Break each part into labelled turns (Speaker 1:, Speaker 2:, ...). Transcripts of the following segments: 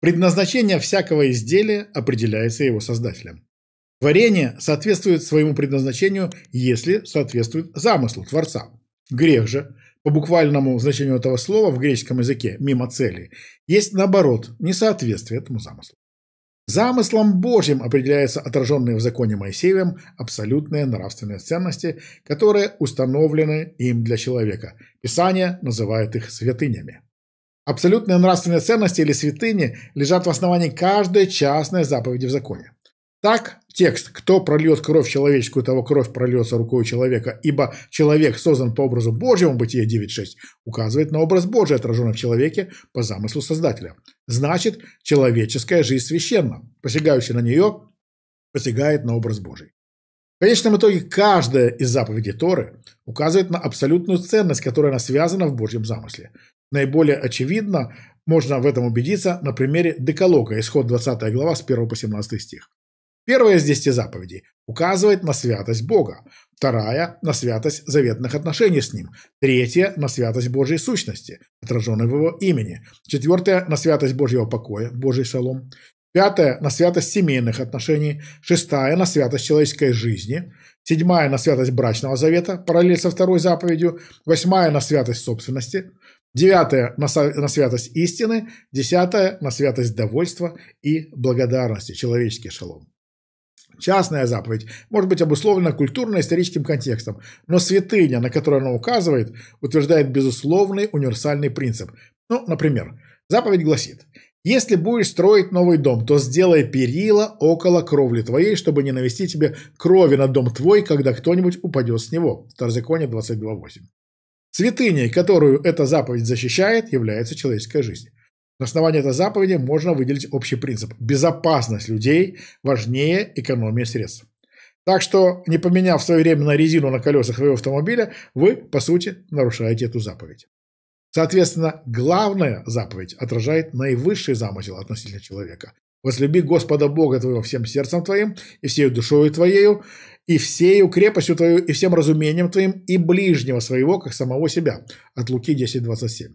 Speaker 1: Предназначение всякого изделия определяется его создателем. Творение соответствует своему предназначению, если соответствует замыслу Творца. Грех же, по буквальному значению этого слова в греческом языке «мимо цели», есть наоборот несоответствие этому замыслу. Замыслом Божьим определяются отраженные в законе Моисеевым абсолютные нравственные ценности, которые установлены им для человека. Писание называет их святынями. Абсолютные нравственные ценности или святыни лежат в основании каждой частной заповеди в законе. Так, текст «Кто прольет кровь человеческую, того кровь прольется рукой человека, ибо человек создан по образу Божьему» Бытие 9.6 указывает на образ Божий, отраженный в человеке по замыслу Создателя. Значит, человеческая жизнь священна, посягающий на нее посягает на образ Божий. В конечном итоге каждая из заповедей Торы указывает на абсолютную ценность, которая она связана в Божьем замысле. Наиболее очевидно можно в этом убедиться на примере Декалога, исход 20 глава с 1 по 17 стих. Первая из десяти заповедей указывает на святость Бога, вторая – на святость заветных отношений с Ним, третья – на святость Божьей сущности, отраженной в Его имени, четвертая – на святость Божьего покоя, Божий шалом, Пятая на святость семейных отношений. Шестая – на святость человеческой жизни. Седьмая – на святость брачного завета, параллель со второй заповедью. Восьмая – на святость собственности. девятая на святость истины. десятая на святость довольства и благодарности. Человеческий шалом. Частная заповедь может быть обусловлена культурно-историческим контекстом, но святыня, на которую она указывает, утверждает безусловный универсальный принцип. Ну, например, заповедь гласит – если будешь строить новый дом, то сделай перила около кровли твоей, чтобы не навести тебе крови на дом твой, когда кто-нибудь упадет с него. Второзаконие 22.8. Святыней, которую эта заповедь защищает, является человеческая жизнь. На основании этой заповеди можно выделить общий принцип. Безопасность людей важнее экономии средств. Так что, не поменяв своевременно резину на колесах своего автомобиля, вы, по сути, нарушаете эту заповедь. Соответственно, главная заповедь отражает наивысший замысел относительно человека. «Возлюби Господа Бога твоего всем сердцем твоим, и всею душою твоею, и всею крепостью твою, и всем разумением твоим, и ближнего своего, как самого себя». От Луки 10:27.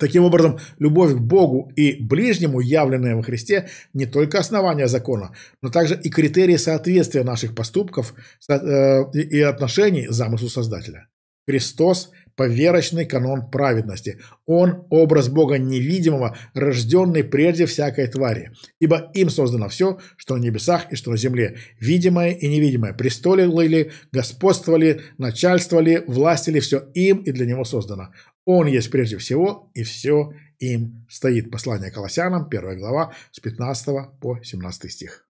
Speaker 1: Таким образом, любовь к Богу и ближнему, явленная во Христе, не только основание закона, но также и критерии соответствия наших поступков э, и отношений замыслу Создателя. Христос – поверочный канон праведности. Он – образ Бога невидимого, рожденный прежде всякой твари. Ибо им создано все, что на небесах и что на земле, видимое и невидимое, престолило ли, господство ли, начальство все им и для него создано. Он есть прежде всего, и все им стоит. Послание Колоссянам, 1 глава, с 15 по 17 стих.